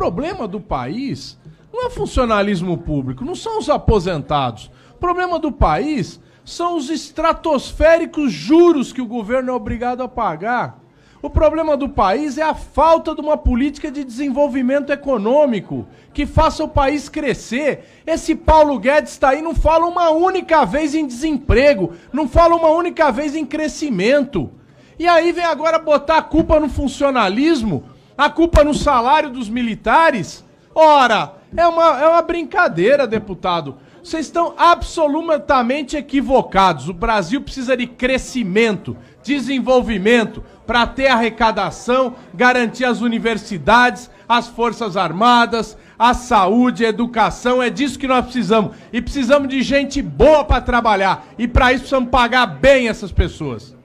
problema do país não é funcionalismo público, não são os aposentados. O problema do país são os estratosféricos juros que o governo é obrigado a pagar. O problema do país é a falta de uma política de desenvolvimento econômico que faça o país crescer. Esse Paulo Guedes está aí, não fala uma única vez em desemprego, não fala uma única vez em crescimento. E aí vem agora botar a culpa no funcionalismo a culpa no salário dos militares? Ora, é uma, é uma brincadeira, deputado. Vocês estão absolutamente equivocados. O Brasil precisa de crescimento, desenvolvimento, para ter arrecadação, garantir as universidades, as Forças Armadas, a saúde, a educação. É disso que nós precisamos. E precisamos de gente boa para trabalhar. E para isso precisamos pagar bem essas pessoas.